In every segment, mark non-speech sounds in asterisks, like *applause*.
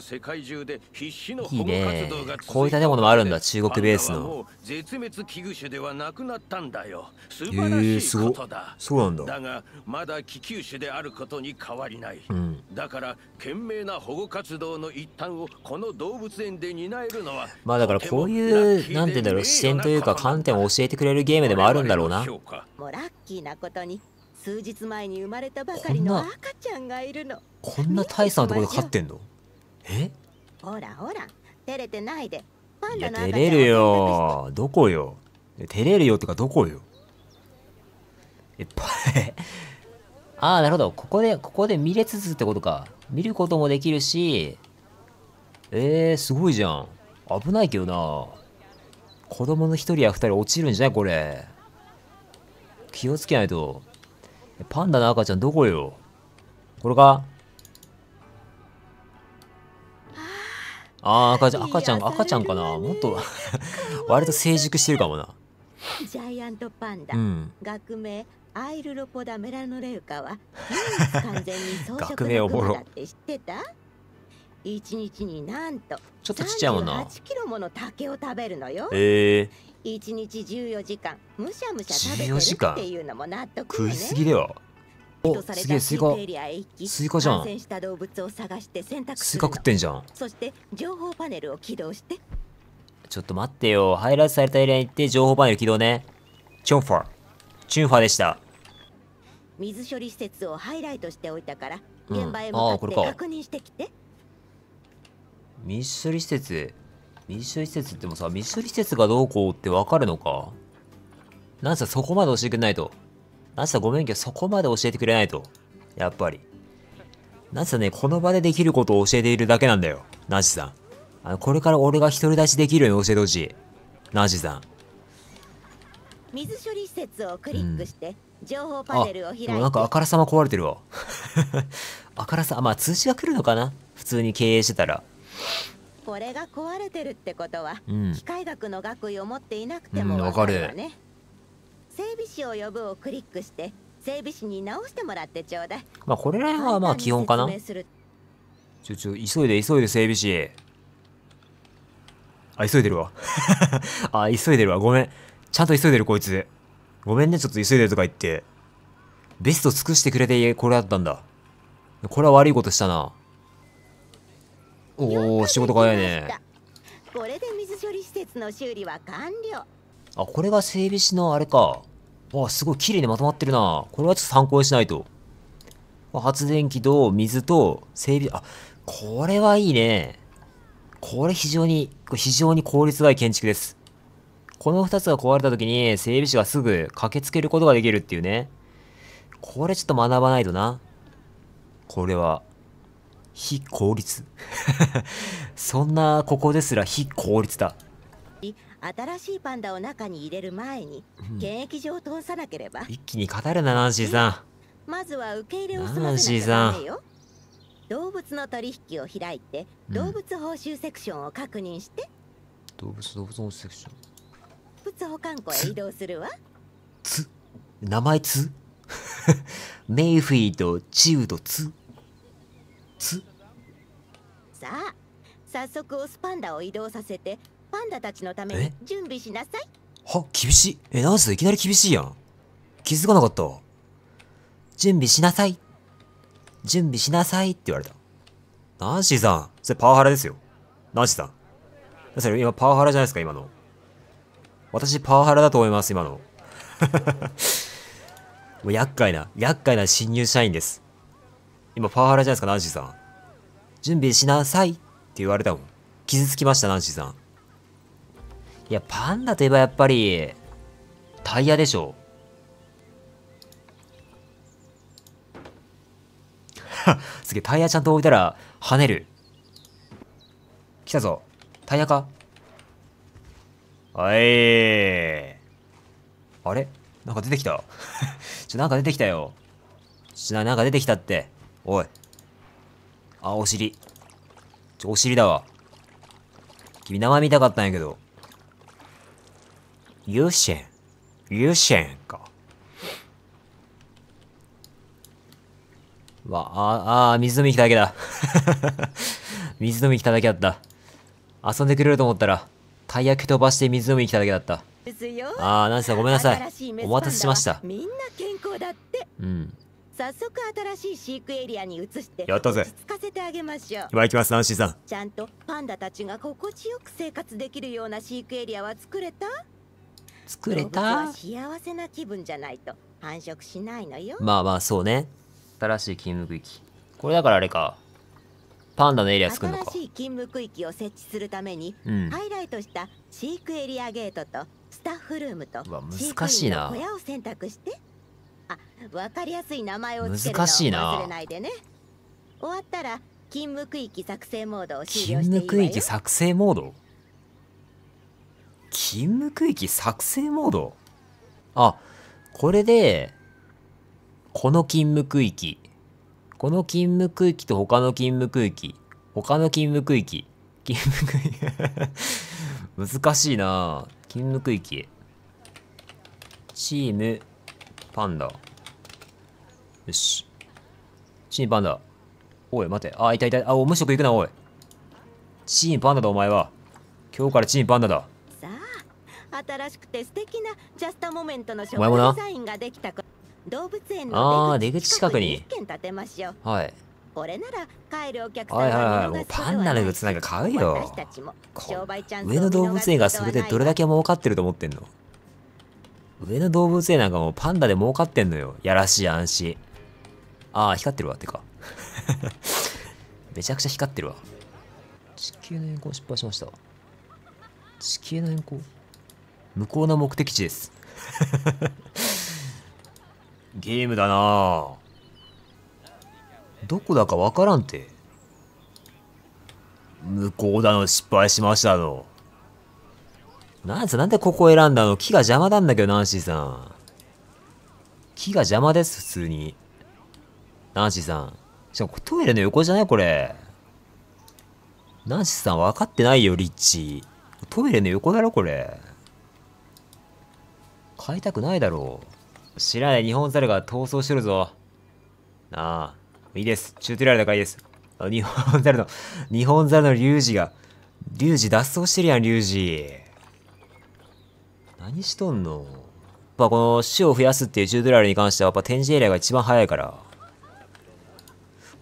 世界中で必死の保護活動がこういった建物もあるんだ中国ベースの絶滅危惧種ではなくなったんだよ素晴らしいことだ、えー、そうなんだだがまだ危急種であることに変わりない、うん、だから懸命な保護活動の一端をこの動物園で担えるのはまあだからこういうなんて言うんだろう視点というか観点を教えてくれるゲームでもあるんだろうなもうラッキーなことに数日前に生まれたばかりの赤ちゃんがいるのこんな大差のところで飼ってんのえほらほら照れてないでパンダの赤ちゃん照れるよどこよ照れるよってかどこよえっぱ *laughs* ああなるほどここでここで見れつつってことか見ることもできるしえー、すごいじゃん危ないけどな子供の1人や2人落ちるんじゃないこれ気をつけないとパンダの赤ちゃんどこよこれかあー赤ちゃん赤ちゃん赤ちゃんかなもっと *laughs* 割と成熟してるかもなジャイアントパンダ、うん、学名アイルロポダメラノレウカは完 *laughs* 全に装飾の雲だって知ってた一日になんとちょっとちっちゃいもんな8キロもの竹を食べるのよええー、1日十四時間むしゃむしゃ食べてるっていうのも納得、ね、食いすぎではおすげえスイカスイカじゃん動物を探してスイカ食ってんじゃんそして情報パネルを起動してちょっと待ってよハイライトされたエリアに行って情報パネル起動ねチュンファチュンファでした水処理施設をハイライトしておいたから現場へ向かって確認してきて、うん、水処理施設密処理施設ってもさ密処理施設がどうこうってわかるのかなんせそこまで教えてくれないとなんせごめんけど、そこまで教えてくれないと。やっぱり。なんせね、この場でできることを教えているだけなんだよ。ナジさん。あの、これから俺が独り立ちできるように教えてほしい。ナジさん。水処理施設をクリックして、情報パネルを開いて。なんかあからさま壊れてるわ。*laughs* あからさま、あ通知が来るのかな普通に経営してたら。これが壊れてるってことは、うん、機械学の学位を持っていなくてもわ、ね、かる整備士を呼ぶをクリックして整備士に直してもらってちょうだいまあこれらはまあ基本かなちょちょ急いで急いで整備士あ急いでるわ *laughs* あ急いでるわごめんちゃんと急いでるこいつごめんねちょっと急いでるとか言ってベスト尽くしてくれてこれだったんだこれは悪いことしたなおお仕事が早いねこれで水処理施設の修理は完了あ、これが整備士のあれか。わあ、すごい綺麗にまとまってるな。これはちょっと参考にしないと。発電機と水と整備、あ、これはいいね。これ非常に、非常に効率がいい建築です。この2つが壊れた時に整備士がすぐ駆けつけることができるっていうね。これちょっと学ばないとな。これは、非効率。*laughs* そんなここですら非効率だ。新しいパンダを中に入れる前に検疫所を通さなければ、うん、一気に語るなナンシーさんまずは受け入れを済ませなきゃダメよ動物の取引を開いて、動物報酬セクションを確認して動物動物報酬セクション物保管庫へ移動するわつ名前つ *laughs* メイフィーとチウドツつさあ早速オスパンダを移動させてパンダたちのために準備しなさいは厳しいえナースいきなり厳しいやん気づかなかった準備しなさい準備しなさいって言われたナンシーさんそれパワハラですよナンシーさんそれ今パワハラじゃないですか今の私パワハラだと思います今の *laughs* もう厄介な厄介な新入社員です今パワハラじゃないですかナンシーさん準備しなさいって言われたもん傷つきましたナンシーさんいや、パンダといえばやっぱり、タイヤでしょ。*laughs* すげえ、タイヤちゃんと置いたら、跳ねる。来たぞ。タイヤかおいあれなんか出てきた。*laughs* ちょ、なんか出てきたよ。ちな、なんか出てきたって。おい。あ、お尻。ちょ、お尻だわ。君生見たかったんやけど。ユユーシェン。ーシェンか。わ、あ、あ、水飲み来ただけだ。*laughs* 水飲み来ただけだった。遊んでくれると思ったら、タイヤ蹴飛ばして水飲み来ただけだった。ああ、なんせごめんなさい。お待たせしました。みんな健康だって。うん。早速新しい飼育エリアに移してやったぜかせてあげましょう今行きますナンシーさんちゃんとパンダたちが心地よく生活できるような飼育エリアは作れた作れた幸せな気分じゃないと繁殖しないのよまあまあそうね新しい勤務区域これだからあれかパンダのエリア作るのか新しい金目域を設置するために、うん、ハイライトした飼育エリアゲートとスタッフルームと難しいな小屋を選択してあ分かりやすい名前をつけるのを忘れないでね終わったら勤務区域作成モードを終了していいわよ金目域作成モード勤務区域作成モードあ、これで、この勤務区域、この勤務区域と他の勤務区域、他の勤務区域、勤務区域 *laughs* 難しいな勤務区域。チーム、パンダ。よし。チームパンダ。おい、待て。あ、いたいた。あ、お、無職行くな、おい。チームパンダだ、お前は。今日からチームパンダだ。新しくて素敵なジャストモメントの商品デザインができた動物園の出口近くに一軒建てましょうはいこれなら帰るお客さんはいはいはいもうパンダのグッズなんか買うよ私たちも商売チャンス上の動物園がそれでどれだけ儲かってると思ってんの上の動物園なんかもうパンダで儲かってんのよやらしい暗視ああ光ってるわってか *laughs* めちゃくちゃ光ってるわ地球の変更失敗しました地球の変更向こうの目的地ですゲームだなどこだかわからんて向こうだの失敗しましたのなんせなんでここ選んだの木が邪魔なんだけどナンシーさん木が邪魔です普通にナンシーさんしかもトイレの横じゃないこれナンシーさん分かってないよリッチトイレの横だろこれ買いたくないだろう。知らない日本猿が逃走してるぞ。なあ、いいです。チュートリアルだからいいです。日本猿の、日本猿のリ二が、リ二脱走してるやん、リ二。何しとんのやっぱこの種を増やすっていうチュートリアルに関してはやっぱ展示エリアが一番早いから。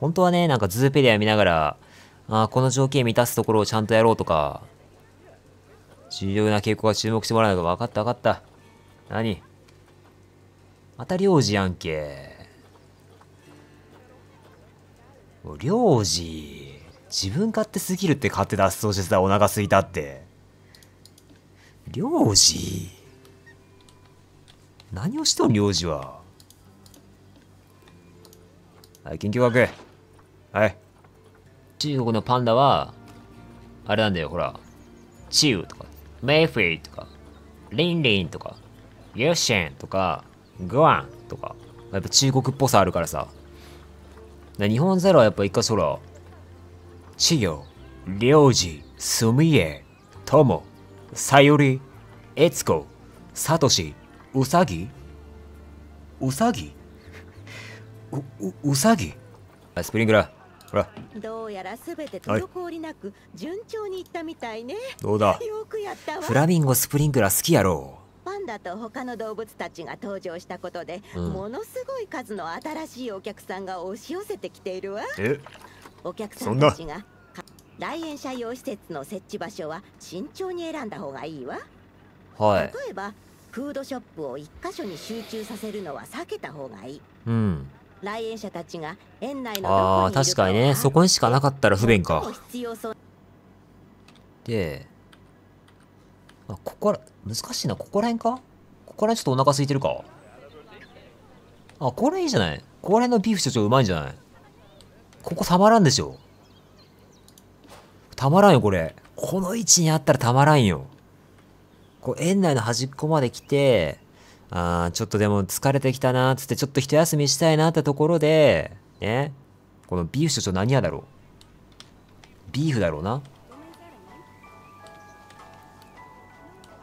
本当はね、なんかズーペディア見ながら、あこの条件満たすところをちゃんとやろうとか、重要な傾向が注目してもらわないと分かった分かった。何また領事やんけ。領事。自分勝手すぎるって勝手脱走してさ、お腹すいたって。領事。何をしとん、領事は。はい、研究学。はい。中国のパンダは、あれなんだよ、ほら。チウとか、メイフェイとか、リンリンとか。ユーシェンとか、グワンとか、やっぱ中国っぽさあるからさ。で日本ゼロはやっぱ一回そら、千代、領事、住江、友、さより、悦子、さとし、うさぎうさぎう、う、うさぎスプリングラー。ほら。どうやらすべて滞りなく順調にいったみたいね。どうだフラミンゴスプリングラー好きやろう。パンダと他の動物たちが登場したことで、うん、ものすごい数の新しいお客さんが押し寄せてきているわお客さんたちが来園者用施設の設置場所は慎重に選んだ方がいいわ、はい、例えばフードショップを一箇所に集中させるのは避けた方がいい、うん、来園者たちが園内のああ確かにねそこにしかなかったら不便かであ、ここら、難しいな。ここら辺かここら辺ちょっとお腹空いてるかあ、これいいじゃないここら辺のビーフ社長うまいんじゃないここたまらんでしょたまらんよ、これ。この位置にあったらたまらんよ。こう、園内の端っこまで来て、あー、ちょっとでも疲れてきたなーつって、ちょっと一休みしたいなってところで、ね。このビーフ所長何屋だろうビーフだろうな。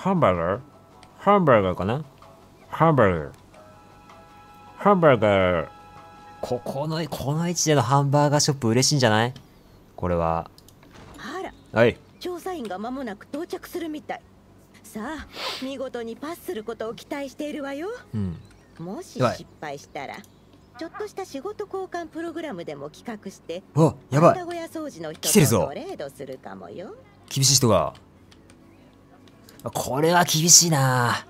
ハンバーガーハンバーガーかなハンバーガー。ハンバーガー。ここの、この位置でのハンバーガーショップ嬉しいんじゃないこれは。あら、はい。調査員が間もなく到着するみたい。さあ、見事にパスすることを期待しているわよ。うん。もし失敗したら、ちょっとした仕事交換プログラムでも企画して、おやばい。小屋掃除の人とトレードするかもよ。厳しい人が。これは厳しいな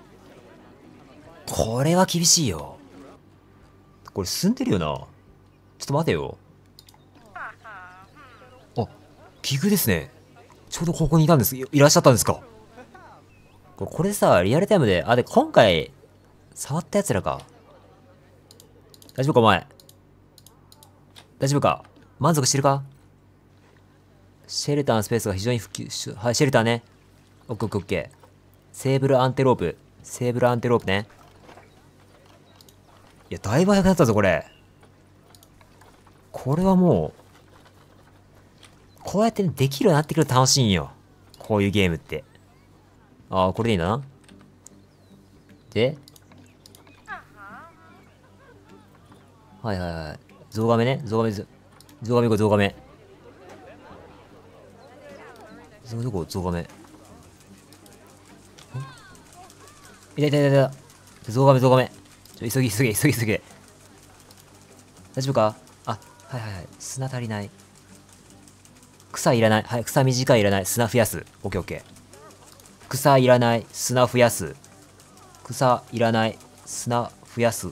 これは厳しいよ。これ住んでるよな。ちょっと待てよ。あ、奇遇ですね。ちょうどここにいたんです。いらっしゃったんですか。これこれさ、リアルタイムで、あ、で、今回、触ったやつらか。大丈夫か、お前。大丈夫か満足してるかシェルターのスペースが非常に復旧し、はい、シェルターね。オッケーオッケーオッケー。セーブルアンテロープ。セーブルアンテロープね。いや、だいぶ早くなったぞ、これ。これはもう、こうやってね、できるようになってくると楽しいんよ。こういうゲームって。ああ、これでいいんだな。で、はいはいはい。ゾウガメね。ゾウガメ、ゾウガメ行こう、ゾウガメ。ゾウどこゾウガメ。痛い痛い痛い痛い。ゾウガメゾウガメ。ちょ、急ぎ急ぎ急ぎ急げ。大丈夫かあ、はいはいはい。砂足りない。草いらない。はい、草短いいらない。砂増やす。オッケーオッケー。草いらない。砂増やす。草いらない。砂増やす。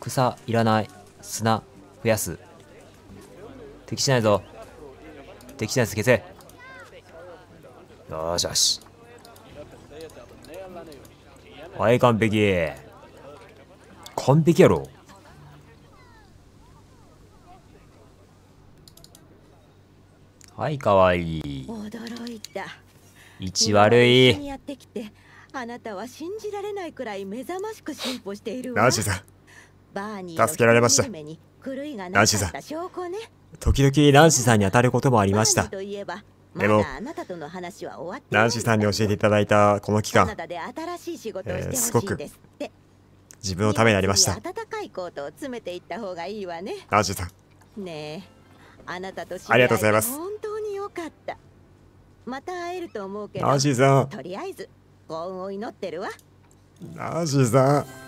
草いらない。砂増やす。敵しないぞ。敵しないです、消せ。よしよし。はい完璧完璧やろはいかわいい驚いた一悪いやってきてあなたは信じられないくらい目覚ましく進歩しているナンシーさんバーニー助けられましたナンシーさん時々ナンシーさんに当たることもありましたでも、ナンシーさんに教えていただいたこの期間、えー、すごく自分のためになりました。ナンシーさん。ねあなたとありがとうございます。本当に良かった。また会えると思うけど。ナンシーさん。とりあえず幸運を祈ってるわ。ナンシーさん。